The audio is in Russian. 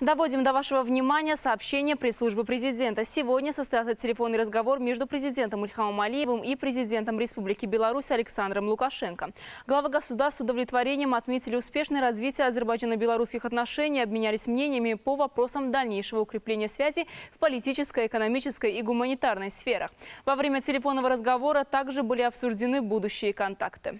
Доводим до вашего внимания сообщение пресс-службы президента. Сегодня состоялся телефонный разговор между президентом Ильхамом Алиевым и президентом Республики Беларусь Александром Лукашенко. Главы государств с удовлетворением отметили успешное развитие азербайджано-белорусских отношений, обменялись мнениями по вопросам дальнейшего укрепления связи в политической, экономической и гуманитарной сферах. Во время телефонного разговора также были обсуждены будущие контакты.